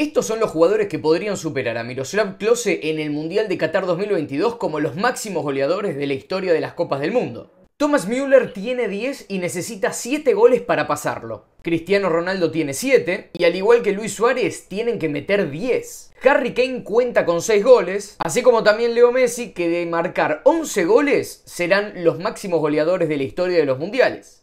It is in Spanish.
Estos son los jugadores que podrían superar a Miroslav Klose en el Mundial de Qatar 2022 como los máximos goleadores de la historia de las Copas del Mundo. Thomas Müller tiene 10 y necesita 7 goles para pasarlo. Cristiano Ronaldo tiene 7 y al igual que Luis Suárez tienen que meter 10. Harry Kane cuenta con 6 goles, así como también Leo Messi que de marcar 11 goles serán los máximos goleadores de la historia de los mundiales.